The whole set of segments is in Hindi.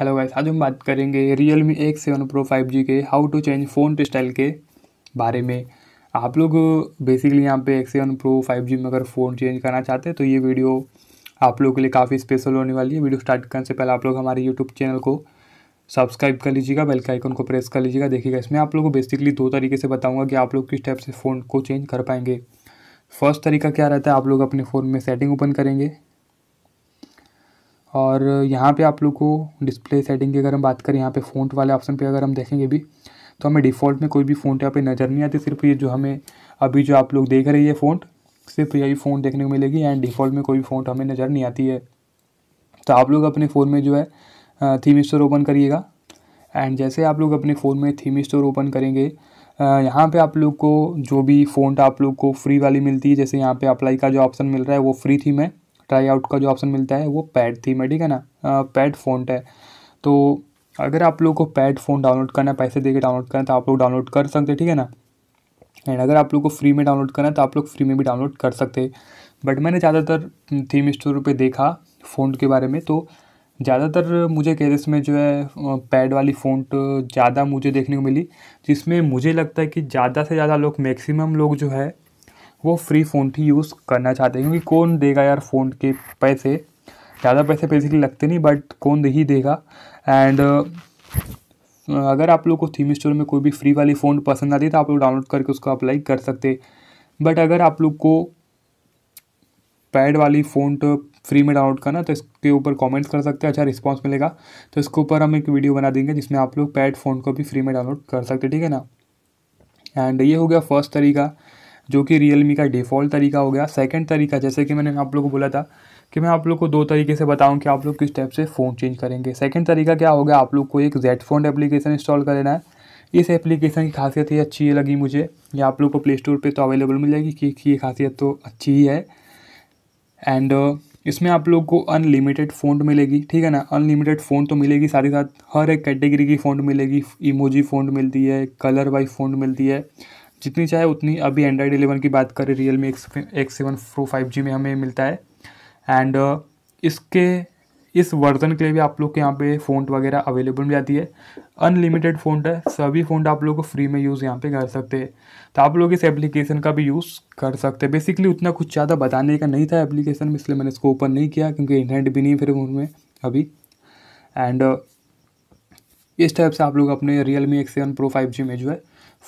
हेलो गाइस आज हम बात करेंगे Realme X seven pro five G के how to change phone style के बारे में आप लोग बेसिकली यहाँ पे X seven pro five G में अगर फ़ोन चेंज करना चाहते हैं तो ये वीडियो आप लोगों के लिए काफ़ी स्पेशल होने वाली है वीडियो स्टार्ट करने से पहले आप लोग हमारे यूट्यूब चैनल को सब्सक्राइब कर लीजिएगा बेल के आइकन को प्रेस कर लीजिएगा देखिएगा इसमें आप लोग को बेसिकली दो तरीके से बताऊँगा कि आप लोग किस टाइप से फ़ोन को चेंज कर पाएंगे फर्स्ट तरीका क्या रहता है आप लोग अपने फ़ोन में सेटिंग ओपन करेंगे और यहाँ पे आप लोग को डिस्प्ले सेटिंग की अगर हम बात करें यहाँ पे फ़ोन वाले ऑप्शन पे अगर हम देखेंगे भी तो हमें डिफ़ॉल्ट में कोई भी फ़ोन यहाँ पे नज़र नहीं आती सिर्फ ये जो हमें अभी जो आप लोग देख रहे हैं ये फ़ोन सिर्फ यही फ़ोन देखने को मिलेगी एंड डिफ़ॉल्ट में कोई भी फ़ोन हमें नज़र नहीं आती है तो आप लोग अपने फ़ोन में जो है थीम स्टोर ओपन करिएगा एंड जैसे आप लोग अपने फ़ोन में थीम स्टोर ओपन करेंगे यहाँ पे आप लोग को जो भी फ़ोन आप लोग को फ्री वाली मिलती है जैसे यहाँ पे अप्लाई का जो ऑप्शन मिल रहा है वो फ्री थीम है ट्राई आउट का जो ऑप्शन मिलता है वो पैड थीम है ठीक है ना पैड फोनट है तो अगर आप लोग को पैड फ़ोन डाउनलोड करना है पैसे दे के डाउनलोड करना है तो आप लोग डाउनलोड कर सकते हैं ठीक है ना एंड अगर आप लोग को फ्री में डाउनलोड करना है तो आप लोग फ्री में भी डाउनलोड कर सकते बट मैंने ज़्यादातर थीम स्टोर पे देखा फ़ोन के बारे में तो ज़्यादातर मुझे केसेस में जो है पैड वाली फ़ोन ज़्यादा मुझे देखने को मिली जिसमें मुझे लगता है कि ज़्यादा से ज़्यादा लोग मैक्सिमम लोग जो है वो फ्री फ़ोन ही यूज़ करना चाहते हैं क्योंकि कौन देगा यार फ़ोन के पैसे ज़्यादा पैसे बेसिकली लगते नहीं बट कौन ही देगा एंड अगर आप लोग को थीम स्टोर में कोई भी फ्री वाली फ़ोन पसंद आती है तो आप लोग डाउनलोड करके उसको अप्लाई कर सकते बट अगर आप लोग को पैड वाली फ़ोन तो फ्री में डाउनलोड करना तो इसके ऊपर कमेंट्स कर सकते हैं अच्छा रिस्पांस मिलेगा तो इसके ऊपर हम एक वीडियो बना देंगे जिसमें आप लोग पैड फ़ोन को भी फ्री में डाउनलोड कर सकते ठीक है ना एंड ये हो गया फर्स्ट तरीका जो कि रियल का डिफ़ॉल्ट तरीका हो गया सेकेंड तरीका जैसे कि मैंने आप लोग को बोला था कि मैं आप लोग को दो तरीके से बताऊं कि आप लोग किस टाइप से फ़ोन चेंज करेंगे सेकंड तरीका क्या होगा आप लोग को एक जेड फोन एप्लीकेशन इंस्टॉल कर लेना है इस एप्लीकेशन की खासियत ही अच्छी लगी मुझे ये आप लोग को प्ले स्टोर पर तो अवेलेबल मिल जाएगी क्योंकि ये खासियत तो अच्छी ही है एंड uh, इसमें आप लोग को अनलिमिटेड फ़ोन मिलेगी ठीक है ना अनलिमिटेड फ़ोन तो मिलेगी साथ ही साथ हर एक कैटेगरी की फ़ोन मिलेगी इमोजी फ़ोन मिलती है कलर वाइज फ़ोन मिलती है जितनी चाहे उतनी अभी एंड्रॉयड इलेवन की बात करें Realme X X seven pro five G में हमें मिलता है एंड uh, इसके इस वर्जन के लिए भी आप लोग के यहाँ पे फ़ोन वगैरह अवेलेबल मिल जाती है अनलिमिटेड फ़ोन है सभी फ़ोन आप लोग को फ्री में यूज़ यहाँ पे कर सकते हैं तो आप लोग इस एप्लीकेशन का भी यूज़ कर सकते हैं बेसिकली उतना कुछ ज़्यादा बताने का नहीं था एप्लीकेशन में इसलिए मैंने इसको ओपन नहीं किया क्योंकि इंटरनेट भी नहीं फिर उनमें अभी एंड इस टाइप से आप लोग अपने Realme X seven pro five G में जो है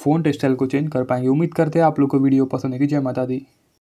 फ़ोन टेस्टाइल को चेंज कर पाएंगे उम्मीद करते हैं आप लोग को वीडियो पसंद है कि जय माता दी